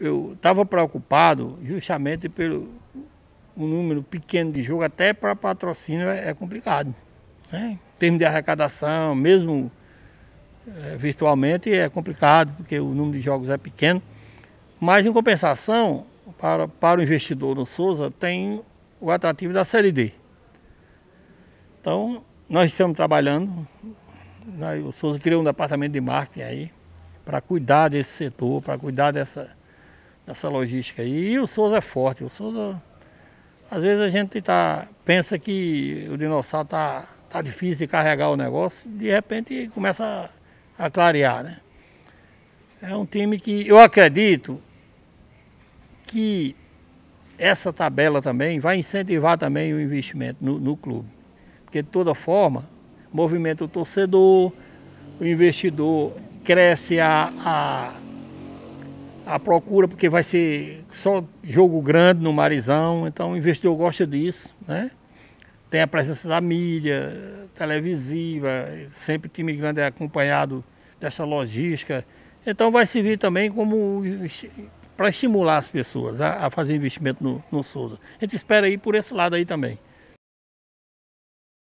Eu estava preocupado justamente pelo um número pequeno de jogo, até para patrocínio é, é, complicado. Né? Em termos de arrecadação, mesmo é, virtualmente, é complicado, porque o número de jogos é pequeno. Mas, em compensação, para, para o investidor no Souza, tem o atrativo da Série D. Então, nós estamos trabalhando, né? o Souza criou um departamento de marketing aí, para cuidar desse setor, para cuidar dessa dessa logística aí. E o Souza é forte, o Souza. Às vezes a gente tá, pensa que o dinossauro tá, tá difícil de carregar o negócio, de repente começa a, a clarear, né? É um time que eu acredito que essa tabela também vai incentivar também o investimento no, no clube. Porque de toda forma, movimenta o torcedor, o investidor cresce a, a a procura, porque vai ser só jogo grande no Marizão, então o investidor gosta disso, né? Tem a presença da mídia, televisiva, sempre time grande é acompanhado dessa logística. Então vai servir também como para estimular as pessoas a, a fazer investimento no, no Souza. A gente espera aí por esse lado aí também.